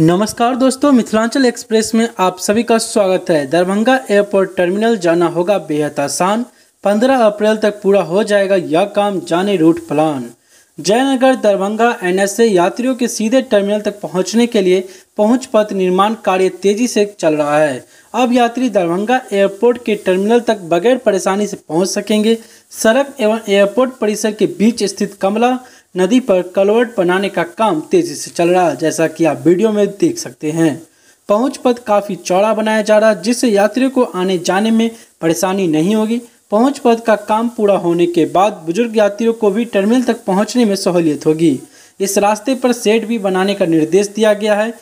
नमस्कार दोस्तों मिथिलांचल एक्सप्रेस में आप सभी का स्वागत है दरभंगा एयरपोर्ट टर्मिनल जाना होगा बेहद आसान 15 अप्रैल तक पूरा हो जाएगा यह काम जाने रूट प्लान जयनगर दरभंगा ए यात्रियों के सीधे टर्मिनल तक पहुंचने के लिए पहुंच पथ निर्माण कार्य तेजी से चल रहा है अब यात्री दरभंगा एयरपोर्ट के टर्मिनल तक बगैर परेशानी से पहुंच सकेंगे सड़क एवं एयरपोर्ट परिसर के बीच स्थित कमला नदी पर कलवर्ट बनाने का काम तेजी से चल रहा है जैसा कि आप वीडियो में देख सकते हैं पहुँच पथ काफ़ी चौड़ा बनाया जा रहा है जिससे यात्रियों को आने जाने में परेशानी नहीं होगी पहुंच पद का काम पूरा होने के बाद बुजुर्ग यात्रियों को भी टर्मिनल तक पहुंचने में सहूलियत होगी इस रास्ते पर सेट भी बनाने का निर्देश दिया गया है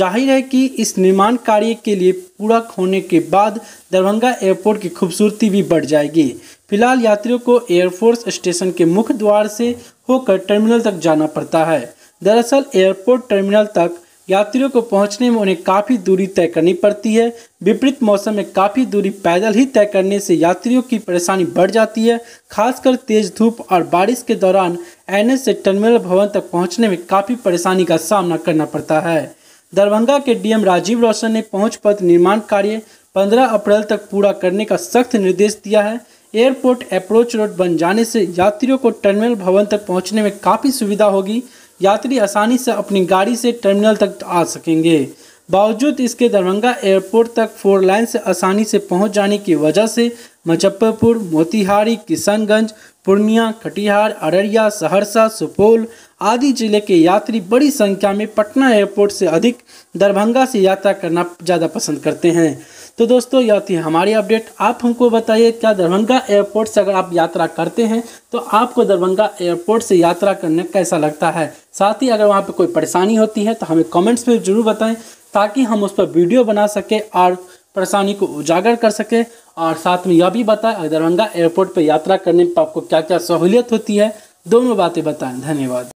जाहिर है कि इस निर्माण कार्य के लिए पूरा होने के बाद दरभंगा एयरपोर्ट की खूबसूरती भी बढ़ जाएगी फिलहाल यात्रियों को एयरफोर्स स्टेशन के मुख्य द्वार से होकर टर्मिनल तक जाना पड़ता है दरअसल एयरपोर्ट टर्मिनल तक यात्रियों को पहुंचने में उन्हें काफ़ी दूरी तय करनी पड़ती है विपरीत मौसम में काफ़ी दूरी पैदल ही तय करने से यात्रियों की परेशानी बढ़ जाती है खासकर तेज़ धूप और बारिश के दौरान एन से टर्मिनल भवन तक पहुंचने में काफ़ी परेशानी का सामना करना पड़ता है दरभंगा के डीएम राजीव रोशन ने पहुँच पथ निर्माण कार्य पंद्रह अप्रैल तक पूरा करने का सख्त निर्देश दिया है एयरपोर्ट अप्रोच रोड बन जाने से यात्रियों को टर्मिनल भवन तक पहुंचने में काफ़ी सुविधा होगी यात्री आसानी से अपनी गाड़ी से टर्मिनल तक आ सकेंगे बावजूद इसके दरभंगा एयरपोर्ट तक फोर लाइन से आसानी से पहुंच जाने की वजह से मुजफ्फरपुर मोतिहारी किशनगंज पूर्णिया कटिहार अररिया सहरसा सुपौल आदि जिले के यात्री बड़ी संख्या में पटना एयरपोर्ट से अधिक दरभंगा से यात्रा करना ज़्यादा पसंद करते हैं तो दोस्तों यह थी हमारी अपडेट आप हमको बताइए क्या दरभंगा एयरपोर्ट से अगर आप यात्रा करते हैं तो आपको दरभंगा एयरपोर्ट से यात्रा करने कैसा लगता है साथ ही अगर वहाँ पर कोई परेशानी होती है तो हमें कमेंट्स में ज़रूर बताएं ताकि हम उस पर वीडियो बना सकें और परेशानी को उजागर कर सकें और साथ में यह भी बताएं अगर दरभंगा एयरपोर्ट पर यात्रा करने पर आपको क्या क्या सहूलियत होती है दोनों बातें बताएँ धन्यवाद